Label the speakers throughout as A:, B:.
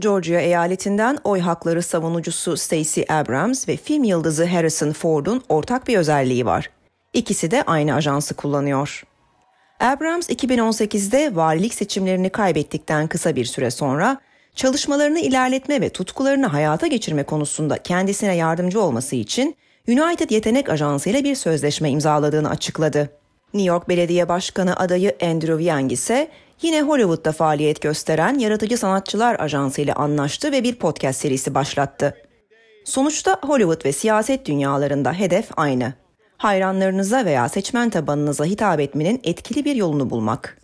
A: Georgia eyaletinden oy hakları savunucusu Stacey Abrams ve film yıldızı Harrison Ford'un ortak bir özelliği var. İkisi de aynı ajansı kullanıyor. Abrams 2018'de valilik seçimlerini kaybettikten kısa bir süre sonra çalışmalarını ilerletme ve tutkularını hayata geçirme konusunda kendisine yardımcı olması için United Yetenek Ajansı ile bir sözleşme imzaladığını açıkladı. New York Belediye Başkanı adayı Andrew Yang ise yine Hollywood'da faaliyet gösteren Yaratıcı Sanatçılar Ajansı ile anlaştı ve bir podcast serisi başlattı. Sonuçta Hollywood ve siyaset dünyalarında hedef aynı. Hayranlarınıza veya seçmen tabanınıza hitap etmenin etkili bir yolunu bulmak.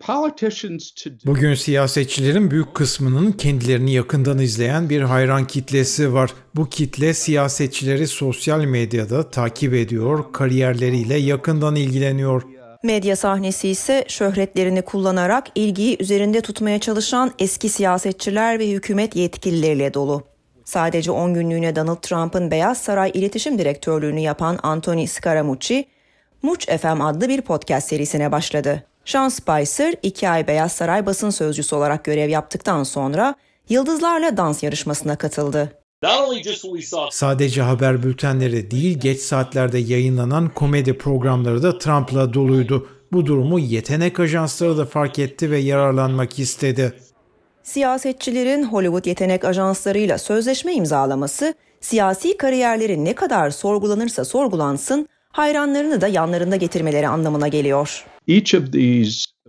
B: Bugün siyasetçilerin büyük kısmının kendilerini yakından izleyen bir hayran kitlesi var. Bu kitle siyasetçileri sosyal medyada takip ediyor, kariyerleriyle yakından ilgileniyor.
A: Medya sahnesi ise şöhretlerini kullanarak ilgiyi üzerinde tutmaya çalışan eski siyasetçiler ve hükümet yetkilileriyle dolu. Sadece 10 günlüğüne Donald Trump'ın Beyaz Saray İletişim Direktörlüğünü yapan Anthony Scaramucci, Much FM adlı bir podcast serisine başladı. Sean Spicer, iki ay Beyaz Saray basın sözcüsü olarak görev yaptıktan sonra Yıldızlarla Dans yarışmasına katıldı.
B: Sadece haber bültenleri değil geç saatlerde yayınlanan komedi programları da Trump'la doluydu. Bu durumu yetenek ajansları da fark etti ve yararlanmak istedi.
A: Siyasetçilerin Hollywood yetenek ajanslarıyla sözleşme imzalaması, siyasi kariyerleri ne kadar sorgulanırsa sorgulansın hayranlarını da yanlarında getirmeleri anlamına geliyor.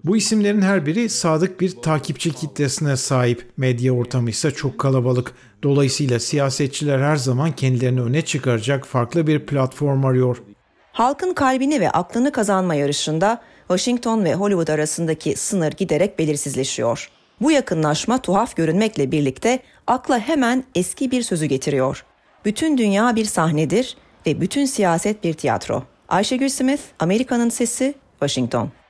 B: Bu isimlerin her biri sadık bir takipçi kitlesine sahip. Medya ortamı ise çok kalabalık. Dolayısıyla siyasetçiler her zaman kendilerini öne çıkaracak farklı bir platform arıyor.
A: Halkın kalbini ve aklını kazanma yarışında Washington ve Hollywood arasındaki sınır giderek belirsizleşiyor. Bu yakınlaşma tuhaf görünmekle birlikte akla hemen eski bir sözü getiriyor. Bütün dünya bir sahnedir ve bütün siyaset bir tiyatro. Ayşegül Smith, Amerika'nın Sesi, Washington.